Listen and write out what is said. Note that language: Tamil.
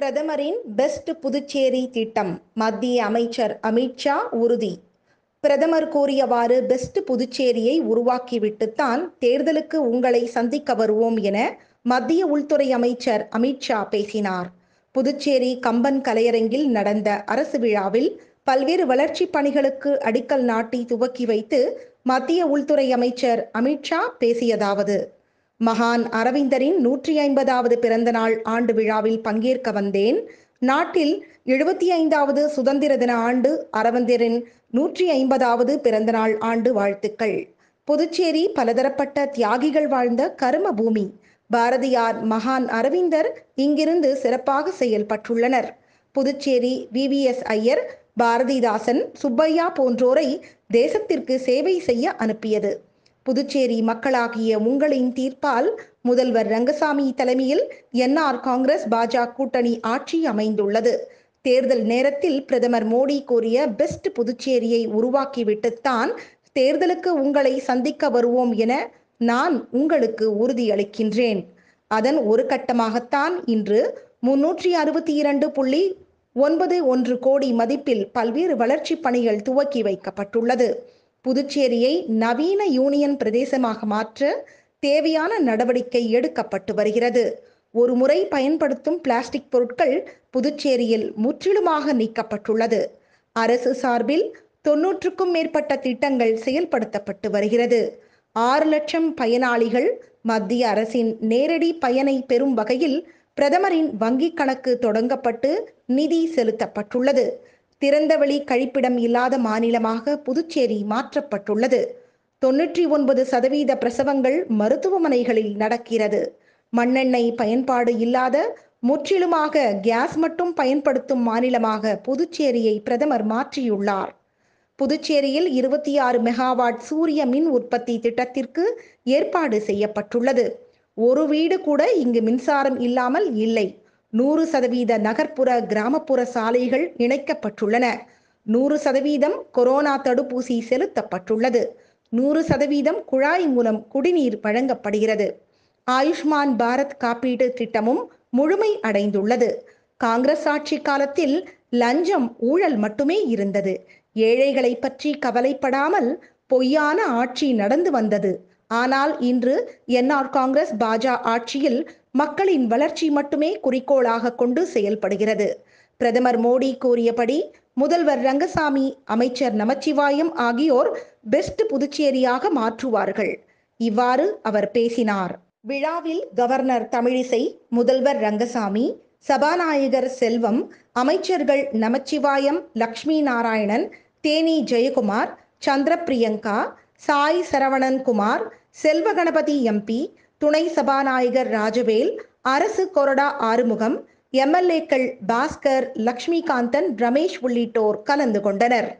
பிரதமரின் பெஸ்ட் புதுச்சேரி திட்டம் மத்திய அமைச்சர் அமித்ஷா உறுதி பிரதமர் கூறியவாறு பெஸ்ட் புதுச்சேரியை உருவாக்கிவிட்டுத்தான் தேர்தலுக்கு உங்களை சந்திக்க வருவோம் என மத்திய உள்துறை அமைச்சர் அமித்ஷா பேசினார் புதுச்சேரி கம்பன் கலையரங்கில் நடந்த அரசு விழாவில் பல்வேறு வளர்ச்சிப் பணிகளுக்கு அடிக்கல் நாட்டி துவக்கி வைத்து மத்திய உள்துறை அமைச்சர் அமித்ஷா பேசியதாவது மகான் அரவிந்தரின் நூற்றி ஐம்பதாவது பிறந்த நாள் ஆண்டு விழாவில் பங்கேற்க வந்தேன் நாட்டில் எழுபத்தி ஐந்தாவது சுதந்திர தின ஆண்டு அரவிந்தரின் நூற்றி ஐம்பதாவது பிறந்தநாள் ஆண்டு வாழ்த்துக்கள் புதுச்சேரி பலதரப்பட்ட தியாகிகள் வாழ்ந்த கரும பூமி பாரதியார் மகான் அரவிந்தர் இங்கிருந்து சிறப்பாக செயல்பட்டுள்ளனர் புதுச்சேரி விவிஎஸ் ஐயர் பாரதிதாசன் சுப்பையா போன்றோரை தேசத்திற்கு சேவை செய்ய அனுப்பியது புதுச்சேரி மக்களாகிய உங்களின் தீர்ப்பால் முதல்வர் ரங்கசாமி தலைமையில் என்ஆர் காங்கிரஸ் பாஜக கூட்டணி ஆட்சி அமைந்துள்ளது தேர்தல் நேரத்தில் பிரதமர் மோடி கூறிய பெஸ்ட் புதுச்சேரியை உருவாக்கிவிட்டுத்தான் தேர்தலுக்கு உங்களை சந்திக்க வருவோம் என நான் உங்களுக்கு உறுதியளிக்கின்றேன் அதன் ஒரு கட்டமாகத்தான் இன்று முன்னூற்றி அறுபத்தி இரண்டு புள்ளி ஒன்பது ஒன்று கோடி மதிப்பில் பல்வேறு வளர்ச்சிப் பணிகள் துவக்கி வைக்கப்பட்டுள்ளது புதுச்சேரியை நவீன யூனியன் பிரதேசமாக மாற்ற தேவையான நடவடிக்கை எடுக்கப்பட்டு வருகிறது ஒரு முறை பயன்படுத்தும் பிளாஸ்டிக் பொருட்கள் புதுச்சேரியில் முற்றிலுமாக நீக்கப்பட்டுள்ளது அரசு சார்பில் தொன்னூற்றுக்கும் மேற்பட்ட திட்டங்கள் செயல்படுத்தப்பட்டு வருகிறது ஆறு லட்சம் பயனாளிகள் மத்திய அரசின் நேரடி பயனை பெறும் வகையில் பிரதமரின் வங்கிக் கணக்கு தொடங்கப்பட்டு நிதி செலுத்தப்பட்டுள்ளது திறந்தவெளி கழிப்பிடம் இல்லாத மாநிலமாக புதுச்சேரி மாற்றப்பட்டுள்ளது தொன்னூற்றி ஒன்பது சதவீத பிரசவங்கள் மருத்துவமனைகளில் நடக்கிறது மண்ணெண்ணெய் பயன்பாடு இல்லாத முற்றிலுமாக கேஸ் மட்டும் பயன்படுத்தும் மாநிலமாக புதுச்சேரியை பிரதமர் மாற்றியுள்ளார் புதுச்சேரியில் இருபத்தி ஆறு மெகாவாட் சூரிய மின் உற்பத்தி திட்டத்திற்கு ஏற்பாடு செய்யப்பட்டுள்ளது ஒரு வீடு கூட இங்கு மின்சாரம் இல்லாமல் இல்லை நூறு சதவீத நகர்ப்புற கிராமப்புற சாலைகள் இணைக்கப்பட்டுள்ளன நூறு சதவீதம் கொரோனா தடுப்பூசி செலுத்தப்பட்டுள்ளது நூறு சதவீதம் குழாய் மூலம் குடிநீர் வழங்கப்படுகிறது ஆயுஷ்மான் பாரத் காப்பீடு திட்டமும் முழுமை அடைந்துள்ளது காங்கிரஸ் ஆட்சி காலத்தில் லஞ்சம் ஊழல் மட்டுமே இருந்தது ஏழைகளை பற்றி கவலைப்படாமல் பொய்யான ஆட்சி நடந்து வந்தது ஆனால் இன்று என்ஆர் காங்கிரஸ் பாஜ ஆட்சியில் மக்களின் வளர்ச்சி மட்டுமே குறிக்கோளாக கொண்டு செயல்படுகிறது பிரதமர் மோடி கூறியபடி முதல்வர் ரங்கசாமி அமைச்சர் நமச்சிவாயம் ஆகியோர் பெஸ்ட் புதுச்சேரியாக மாற்றுவார்கள் இவ்வாறு அவர் பேசினார் விழாவில் கவர்னர் தமிழிசை முதல்வர் ரங்கசாமி சபாநாயகர் செல்வம் அமைச்சர்கள் நமச்சிவாயம் லக்ஷ்மி நாராயணன் தேனி ஜெயக்குமார் சந்திர பிரியங்கா சாய் சரவணன் குமார் செல்வ கணபதி எம்பி துணை சபாநாயகர் ராஜவேல் அரசு கொறடா ஆறுமுகம் எம்எல்ஏக்கள் பாஸ்கர் லக்ஷ்மிகாந்தன் ரமேஷ் உள்ளிட்டோர் கலந்து கொண்டனர்